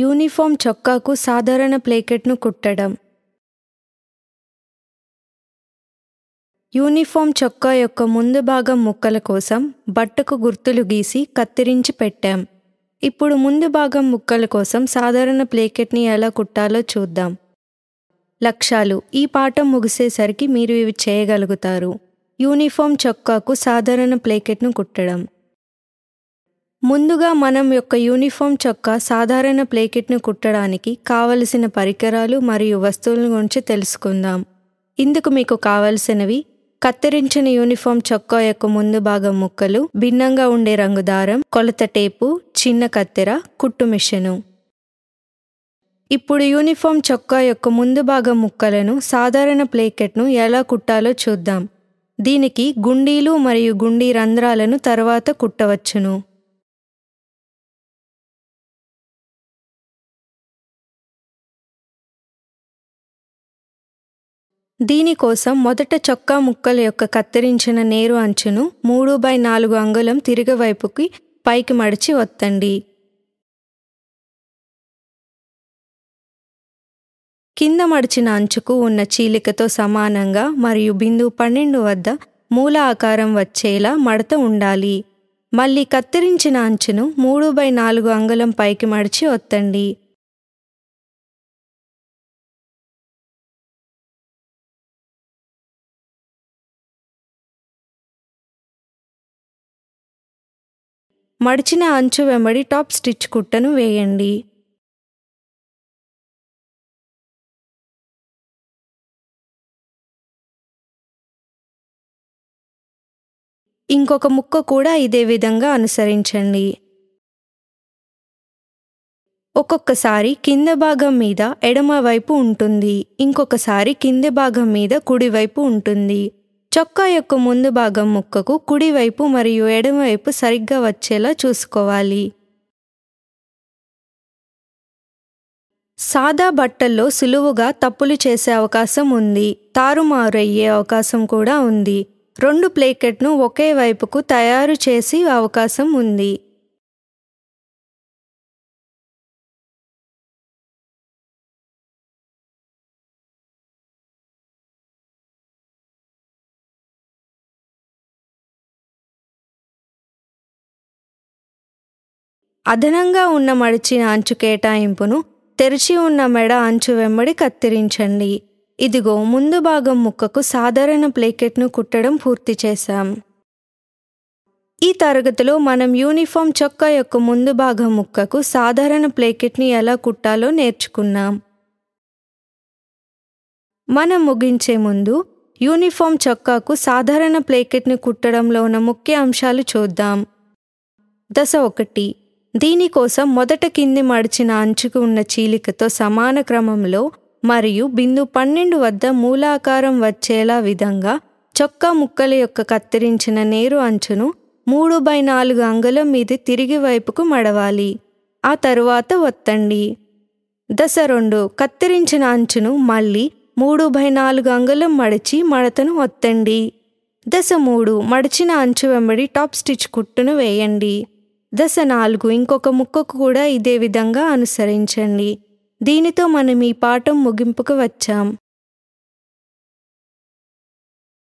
uniform చొక్కాకు సాధారణ ప్లేకెట్ను కుట్టడం uniform చొక్కా యొక్క ముందు భాగం ముక్కల కోసం బట్టకు గుర్తులు గీసి కత్తిరించి పెట్టాం ఇప్పుడు ముందు భాగం ముక్కల కోసం సాధారణ ప్లేకెట్ని ఎలా కుట్టాలో చూద్దాం లక్ష్యాలు ఈ పాఠం ముగిసేసరికి మీరు ఇవి చేయగలుగుతారు యూనిఫామ్ చొక్కాకు సాధారణ ప్లేకెట్ను కుట్టడం ముందుగా మనం యొక్క యూనిఫామ్ చొక్క సాధారణ ప్లేకెట్ను కుట్టడానికి కావలసిన పరికరాలు మరియు వస్తువుల గురించి తెలుసుకుందాం ఇందుకు మీకు కావలసినవి కత్తిరించిన యూనిఫామ్ చొక్కా యొక్క ముందు భాగం ముక్కలు భిన్నంగా ఉండే రంగు దారం కొలత టేపు చిన్న కత్తెర కుట్టు మిషను ఇప్పుడు యూనిఫామ్ చొక్కా యొక్క ముందు భాగం ముక్కలను సాధారణ ప్లేకెట్ను ఎలా కుట్టాలో చూద్దాం దీనికి గుండీలు మరియు గుండీ రంధ్రాలను తర్వాత కుట్టవచ్చును దీనికోసం మొదట చొక్కా ముక్కల యొక్క కత్తిరించిన నేరు అంచును మూడు బై నాలుగు అంగుళం తిరిగివైపుకి పైకి మడిచి వత్తండి కింద మడిచిన అంచుకు ఉన్న చీలికతో సమానంగా మరియు బిందు పన్నెండు వద్ద మూల ఆకారం వచ్చేలా మడత ఉండాలి మళ్ళీ కత్తిరించిన అంచును మూడు బై నాలుగు అంగుళం పైకి మడిచి వత్తండి మడిచిన అంచు వెంబడి టాప్ స్టిచ్ కుట్టను వేయండి ఇంకొక ముక్క కూడా ఇదే విధంగా అనుసరించండి ఒక్కొక్కసారి కింద భాగం మీద ఎడమ వైపు ఉంటుంది ఇంకొకసారి కింద భాగం మీద కుడివైపు ఉంటుంది చొక్కా యొక్క ముందు భాగం ముక్కకు కుడివైపు మరియు ఎడమవైపు సరిగ్గా వచ్చేలా చూసుకోవాలి సాదా బట్టల్లో సులువుగా తప్పులు చేసే అవకాశం ఉంది అయ్యే అవకాశం కూడా ఉంది రెండు ప్లేకెట్ను ఒకే వైపుకు తయారు చేసే అవకాశం ఉంది అదనంగా ఉన్న మడిచిన అంచు కేటాయింపును తెరిచి ఉన్న మెడ అంచు వెంబడి కత్తిరించండి ఇదిగో ముందు భాగం ముక్కకు సాధారణ ప్లేకెట్ను కుట్టడం పూర్తి చేశాం ఈ తరగతిలో మనం యూనిఫామ్ చొక్క యొక్క ముందు భాగం ముక్కకు సాధారణ ప్లేకెట్ని ఎలా కుట్టాలో నేర్చుకున్నాం మనం ముగించే ముందు యూనిఫామ్ చొక్కాకు సాధారణ ప్లేకెట్ని కుట్టడంలో ఉన్న ముఖ్య అంశాలు చూద్దాం దశ ఒకటి దీనికోసం మొదట కింది మడిచిన అంచుకు ఉన్న చీలికతో సమాన క్రమంలో మరియు బిందు పన్నెండు వద్ద మూలాకారం వచ్చేలా విధంగా చొక్కా ముక్కల యొక్క కత్తిరించిన నేరు అంచును మూడు బై నాలుగు అంగుల మీద తిరిగి వైపుకు మడవాలి ఆ తరువాత వత్తండి దశ రెండు కత్తిరించిన అంచును మళ్ళీ మూడు బై నాలుగు అంగులం మడిచి మడతను వత్తండి దశ మూడు మడిచిన అంచు వెంబడి టాప్ స్టిచ్ కుట్టును వేయండి దశ నాలుగు ఇంకొక ముక్కకు కూడా ఇదే విధంగా అనుసరించండి దీనితో మనం ఈ పాఠం ముగింపుకు వచ్చాం